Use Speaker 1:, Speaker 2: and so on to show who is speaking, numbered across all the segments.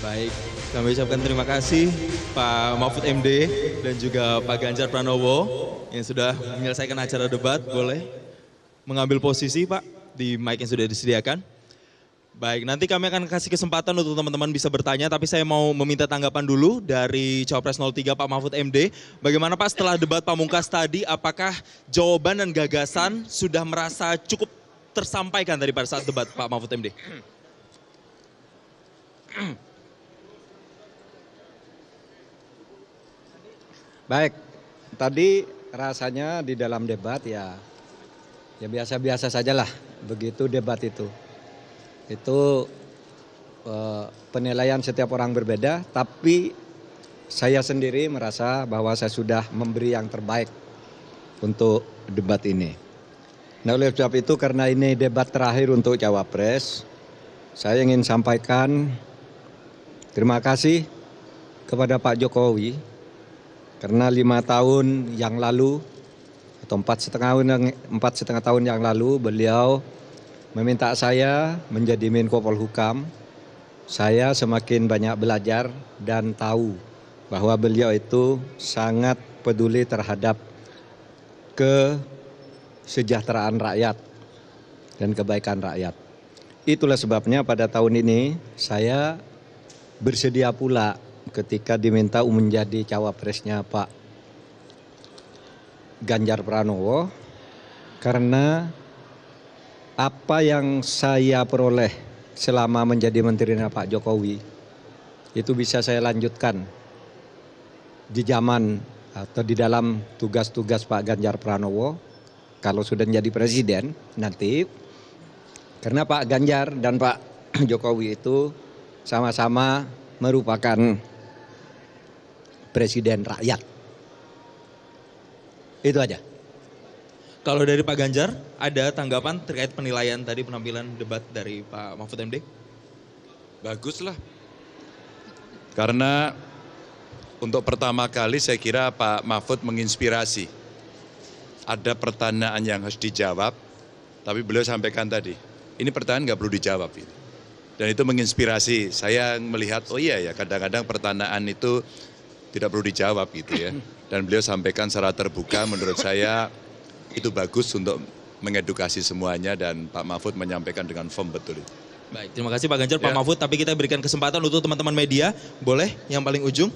Speaker 1: Baik, kami ucapkan terima kasih Pak Mahfud MD dan juga Pak Ganjar Pranowo yang sudah menyelesaikan acara debat. Boleh mengambil posisi Pak di mic yang sudah disediakan. Baik, nanti kami akan kasih kesempatan untuk teman-teman bisa bertanya, tapi saya mau meminta tanggapan dulu dari Cawapres 03 Pak Mahfud MD. Bagaimana Pak setelah debat pamungkas tadi, apakah jawaban dan gagasan sudah merasa cukup tersampaikan tadi pada saat debat Pak Mahfud MD?
Speaker 2: Baik, tadi rasanya di dalam debat ya ya biasa-biasa sajalah begitu debat itu. Itu eh, penilaian setiap orang berbeda, tapi saya sendiri merasa bahwa saya sudah memberi yang terbaik untuk debat ini. Nah oleh sebab itu karena ini debat terakhir untuk Cawapres, saya ingin sampaikan terima kasih kepada Pak Jokowi karena lima tahun yang lalu atau empat setengah tahun yang empat setengah tahun yang lalu beliau meminta saya menjadi Menko Polhukam. Saya semakin banyak belajar dan tahu bahwa beliau itu sangat peduli terhadap kesejahteraan rakyat dan kebaikan rakyat. Itulah sebabnya pada tahun ini saya bersedia pula ketika diminta menjadi cawapresnya Pak Ganjar Pranowo karena apa yang saya peroleh selama menjadi menterinya Pak Jokowi itu bisa saya lanjutkan di zaman atau di dalam tugas-tugas Pak Ganjar Pranowo kalau sudah menjadi presiden nanti karena Pak Ganjar dan Pak Jokowi itu sama-sama merupakan presiden rakyat. Itu aja.
Speaker 1: Kalau dari Pak Ganjar, ada tanggapan terkait penilaian tadi penampilan debat dari Pak Mahfud MD? Baguslah. Karena untuk pertama kali saya kira Pak Mahfud menginspirasi. Ada pertanyaan yang harus dijawab, tapi beliau sampaikan tadi, ini pertanyaan nggak perlu dijawab. Dan itu menginspirasi. Saya melihat, oh iya ya, kadang-kadang pertanyaan itu tidak perlu dijawab gitu ya. Dan beliau sampaikan secara terbuka menurut saya itu bagus untuk mengedukasi semuanya dan Pak Mahfud menyampaikan dengan firm betul itu. Baik, terima kasih Pak Ganjar, ya. Pak Mahfud. Tapi kita berikan kesempatan untuk teman-teman media. Boleh yang paling ujung?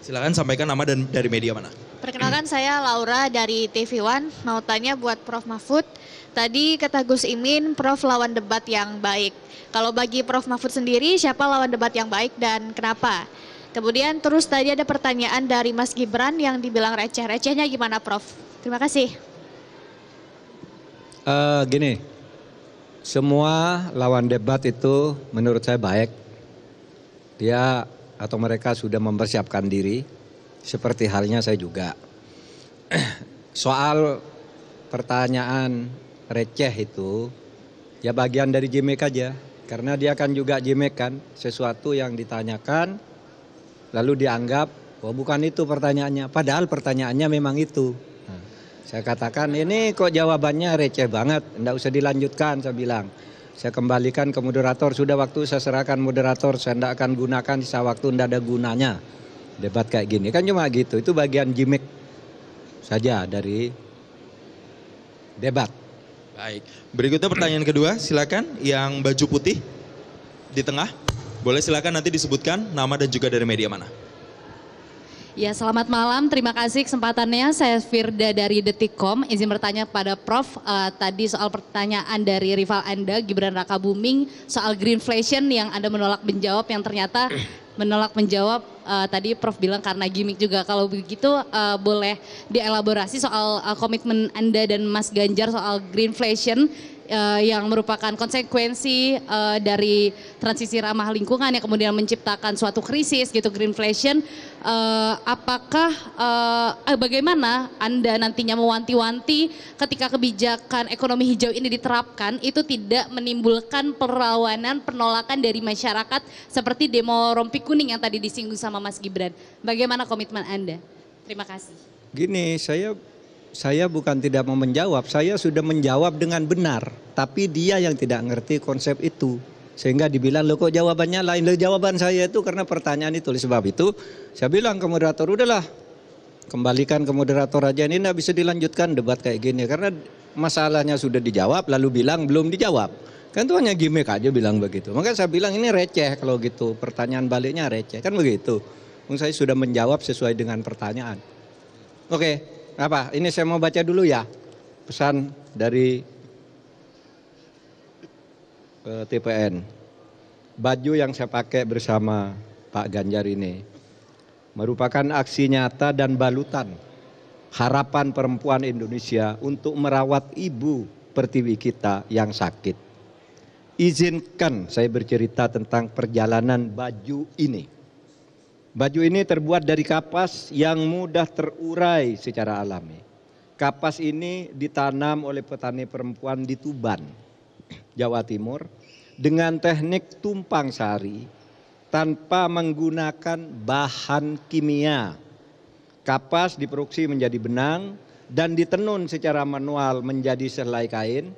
Speaker 1: Silakan sampaikan nama dan dari media mana. Perkenalkan saya Laura dari TV One, mau tanya buat Prof. Mahfud, tadi kata Gus Imin, Prof lawan debat yang baik. Kalau bagi Prof. Mahfud sendiri, siapa lawan debat yang baik dan kenapa? Kemudian terus tadi ada pertanyaan dari Mas Gibran yang dibilang receh-recehnya gimana Prof? Terima kasih.
Speaker 2: Uh, gini, semua lawan debat itu menurut saya baik. Dia atau mereka sudah mempersiapkan diri, seperti halnya saya juga. Soal pertanyaan receh itu ya bagian dari gimmick aja karena dia kan juga gimmick kan sesuatu yang ditanyakan lalu dianggap oh, bukan itu pertanyaannya padahal pertanyaannya memang itu hmm. saya katakan ini kok jawabannya receh banget tidak usah dilanjutkan saya bilang saya kembalikan ke moderator sudah waktu saya serahkan moderator saya tidak akan gunakan sisa waktu tidak ada gunanya debat kayak gini kan cuma gitu itu bagian gimmick saja dari debat baik berikutnya pertanyaan kedua silakan yang
Speaker 1: baju putih di tengah boleh silakan nanti disebutkan nama dan juga dari media mana Ya selamat malam, terima kasih kesempatannya. Saya Firda dari Detikkom. Izin bertanya kepada Prof. Uh, tadi soal pertanyaan dari rival Anda Gibran Raka Buming soal greenflation yang Anda menolak menjawab yang ternyata menolak menjawab uh, tadi Prof bilang karena gimmick juga. Kalau begitu uh, boleh dielaborasi soal uh, komitmen Anda dan Mas Ganjar soal greenflation uh, yang merupakan konsekuensi uh, dari transisi ramah lingkungan yang kemudian menciptakan suatu krisis gitu greenflation uh, apakah uh, bagaimana Anda nantinya mewanti-wanti ketika kebijakan ekonomi hijau ini diterapkan itu tidak menimbulkan perlawanan penolakan dari masyarakat seperti demo rompi kuning yang tadi disinggung sama Mas Gibran bagaimana komitmen Anda terima kasih
Speaker 2: gini saya saya bukan tidak mau menjawab, saya sudah menjawab dengan benar, tapi dia yang tidak ngerti konsep itu. Sehingga dibilang, lo kok jawabannya lain? Lo jawaban saya itu karena pertanyaan itu. Oleh sebab itu, saya bilang ke moderator, udahlah kembalikan ke moderator aja. Ini tidak bisa dilanjutkan debat kayak gini. Karena masalahnya sudah dijawab, lalu bilang belum dijawab. Kan itu hanya gimmick aja bilang begitu. Maka saya bilang ini receh kalau gitu. Pertanyaan baliknya receh. Kan begitu. Saya sudah menjawab sesuai dengan pertanyaan. Oke. Okay. Apa? Ini saya mau baca dulu ya. Pesan dari e, TPN. Baju yang saya pakai bersama Pak Ganjar ini merupakan aksi nyata dan balutan harapan perempuan Indonesia untuk merawat ibu pertiwi kita yang sakit. Izinkan saya bercerita tentang perjalanan baju ini. Baju ini terbuat dari kapas yang mudah terurai secara alami. Kapas ini ditanam oleh petani perempuan di Tuban, Jawa Timur dengan teknik tumpang sari tanpa menggunakan bahan kimia. Kapas diproduksi menjadi benang dan ditenun secara manual menjadi selai kain.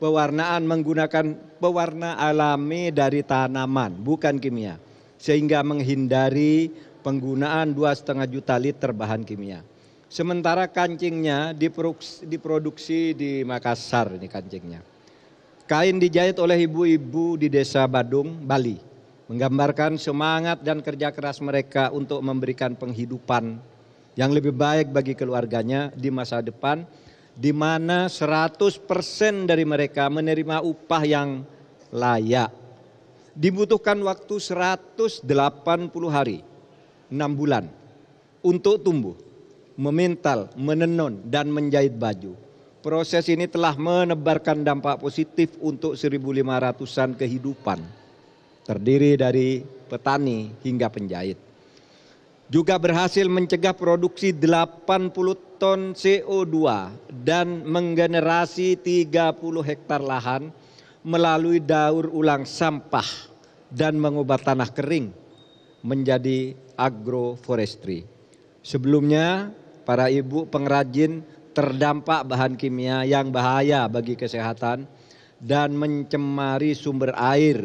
Speaker 2: Pewarnaan menggunakan pewarna alami dari tanaman, bukan kimia sehingga menghindari penggunaan 2,5 juta liter bahan kimia. Sementara kancingnya diproduksi, di Makassar ini kancingnya. Kain dijahit oleh ibu-ibu di desa Badung, Bali. Menggambarkan semangat dan kerja keras mereka untuk memberikan penghidupan yang lebih baik bagi keluarganya di masa depan. Di mana 100% dari mereka menerima upah yang layak dibutuhkan waktu 180 hari, 6 bulan untuk tumbuh, memintal, menenun, dan menjahit baju. Proses ini telah menebarkan dampak positif untuk 1.500-an kehidupan, terdiri dari petani hingga penjahit. Juga berhasil mencegah produksi 80 ton CO2 dan menggenerasi 30 hektar lahan melalui daur ulang sampah dan mengubah tanah kering menjadi agroforestry. Sebelumnya para ibu pengrajin terdampak bahan kimia yang bahaya bagi kesehatan dan mencemari sumber air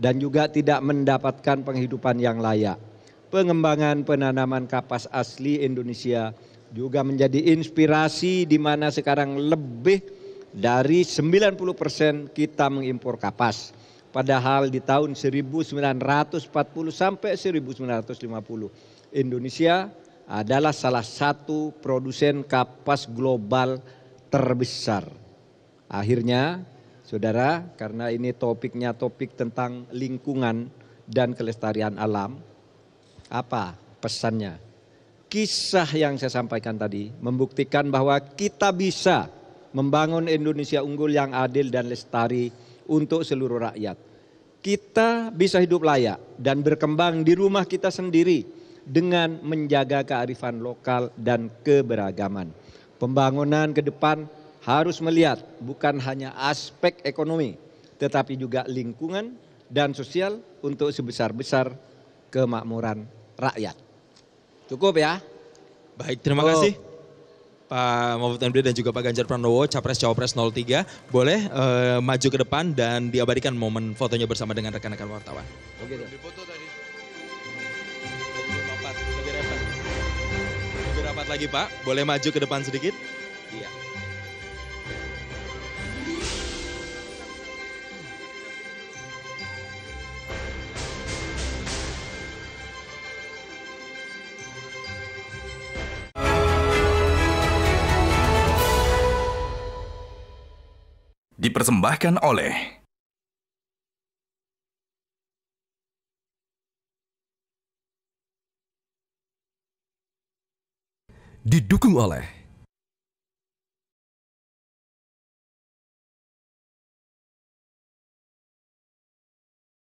Speaker 2: dan juga tidak mendapatkan penghidupan yang layak. Pengembangan penanaman kapas asli Indonesia juga menjadi inspirasi di mana sekarang lebih dari 90 persen kita mengimpor kapas. Padahal di tahun 1940 sampai 1950 Indonesia adalah salah satu produsen kapas global terbesar. Akhirnya, saudara, karena ini topiknya topik tentang lingkungan dan kelestarian alam, apa pesannya? Kisah yang saya sampaikan tadi membuktikan bahwa kita bisa membangun Indonesia unggul yang adil dan lestari untuk seluruh rakyat. Kita bisa hidup layak dan berkembang di rumah kita sendiri dengan menjaga kearifan lokal dan keberagaman. Pembangunan ke depan harus melihat bukan hanya aspek ekonomi, tetapi juga lingkungan dan sosial untuk sebesar-besar kemakmuran rakyat. Cukup ya? Baik, terima kasih.
Speaker 1: Pak Mahfud MD dan juga Pak Ganjar Pranowo capres cawapres 03 boleh uh, maju ke depan dan diabadikan momen fotonya bersama dengan rekan-rekan wartawan.
Speaker 2: Oke. rapat.
Speaker 1: lebih rapat lagi Pak, boleh maju ke depan sedikit? Iya. dipersembahkan oleh
Speaker 2: didukung oleh